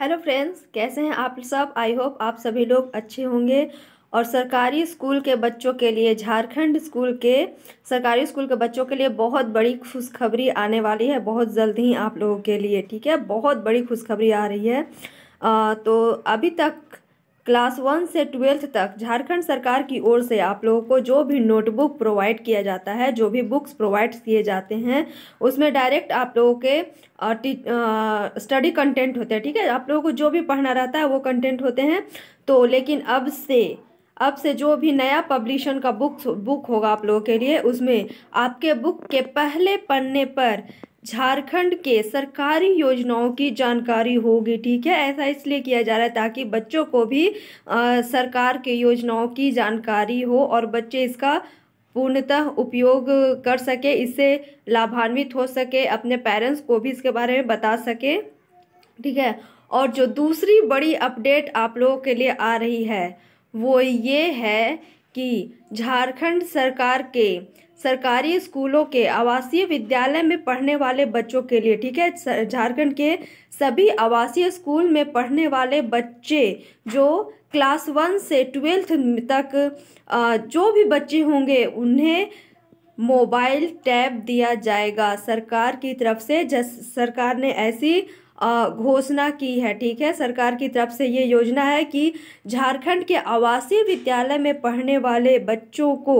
hello friends कैसे हैं आप सब आई होप आप सभी लोग अच्छे होंगे और सरकारी स्कूल के बच्चों के लिए झारखंड स्कूल के सरकारी स्कूल के बच्चों के लिए बहुत बड़ी खुशखबरी आने वाली है बहुत जल्द ही आप लोगों के लिए ठीक है बहुत बड़ी खुशखबरी आ रही है आ, तो अभी तक क्लास वन से ट्वेल्थ तक झारखंड सरकार की ओर से आप लोगों को जो भी नोटबुक प्रोवाइड किया जाता है जो भी बुक्स प्रोवाइड किए जाते हैं उसमें डायरेक्ट आप लोगों के स्टडी कंटेंट होते हैं ठीक है आप लोगों को जो भी पढ़ना रहता है वो कंटेंट होते हैं तो लेकिन अब से अब से जो भी नया पब्लिशन का बुक बुक होगा आप लोगों के लिए उसमें आपके बुक के पहले पन्ने पर झारखंड के सरकारी योजनाओं की जानकारी होगी ठीक है ऐसा इसलिए किया जा रहा है ताकि बच्चों को भी आ, सरकार के योजनाओं की जानकारी हो और बच्चे इसका पूर्णतः उपयोग कर सके इससे लाभान्वित हो सके अपने पेरेंट्स को भी इसके बारे में बता सके ठीक है और जो दूसरी बड़ी अपडेट आप लोगों के लिए आ रही है वो ये है कि झारखंड सरकार के सरकारी स्कूलों के आवासीय विद्यालय में पढ़ने वाले बच्चों के लिए ठीक है झारखंड के सभी आवासीय स्कूल में पढ़ने वाले बच्चे जो क्लास वन से ट्वेल्थ तक जो भी बच्चे होंगे उन्हें मोबाइल टैब दिया जाएगा सरकार की तरफ से जस सरकार ने ऐसी घोषणा की है ठीक है सरकार की तरफ से ये योजना है कि झारखंड के आवासीय विद्यालय में पढ़ने वाले बच्चों को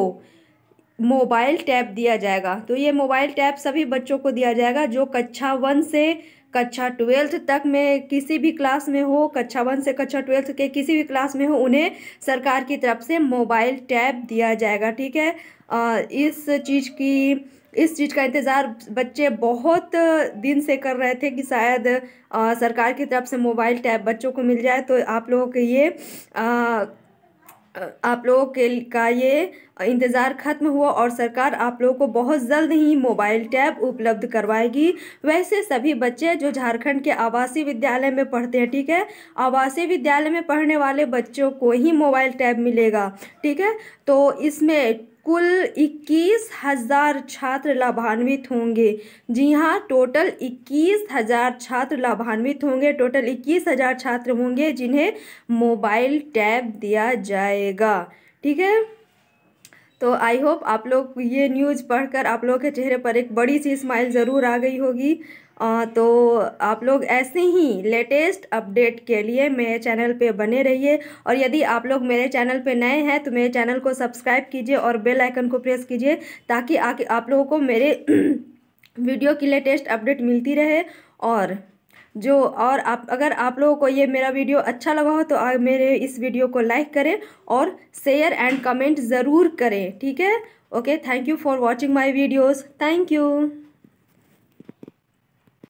मोबाइल टैब दिया जाएगा तो ये मोबाइल टैब सभी बच्चों को दिया जाएगा जो कक्षा वन से कक्षा ट्वेल्थ तक में किसी भी क्लास में हो कक्षा वन से कक्षा ट्वेल्थ के किसी भी क्लास में हो उन्हें सरकार की तरफ से मोबाइल टैब दिया जाएगा ठीक है इस चीज़ की इस चीज़ का इंतज़ार बच्चे बहुत दिन से कर रहे थे कि शायद सरकार की तरफ से मोबाइल टैब बच्चों को मिल जाए तो आप लोगों के ये आ, आप लोगों के का ये इंतज़ार ख़त्म हुआ और सरकार आप लोगों को बहुत जल्द ही मोबाइल टैब उपलब्ध करवाएगी वैसे सभी बच्चे जो झारखंड के आवासीय विद्यालय में पढ़ते हैं ठीक है आवासीय विद्यालय में पढ़ने वाले बच्चों को ही मोबाइल टैब मिलेगा ठीक है तो इसमें कुल इक्कीस हज़ार छात्र लाभान्वित होंगे जी हाँ टोटल इक्कीस हज़ार छात्र लाभान्वित होंगे टोटल इक्कीस हज़ार छात्र होंगे जिन्हें मोबाइल टैब दिया जाएगा ठीक है तो आई होप आप लोग ये न्यूज़ पढ़कर आप लोगों के चेहरे पर एक बड़ी सी स्माइल ज़रूर आ गई होगी तो आप लोग ऐसे ही लेटेस्ट अपडेट के लिए मेरे चैनल पे बने रहिए और यदि आप लोग मेरे चैनल पे नए हैं तो मेरे चैनल को सब्सक्राइब कीजिए और बेल आइकन को प्रेस कीजिए ताकि आके आप लोगों को मेरे वीडियो की लेटेस्ट अपडेट मिलती रहे और जो और आप अगर आप लोगों को ये मेरा वीडियो अच्छा लगा हो तो आप मेरे इस वीडियो को लाइक करें और शेयर एंड कमेंट ज़रूर करें ठीक है okay thank you for watching my videos thank you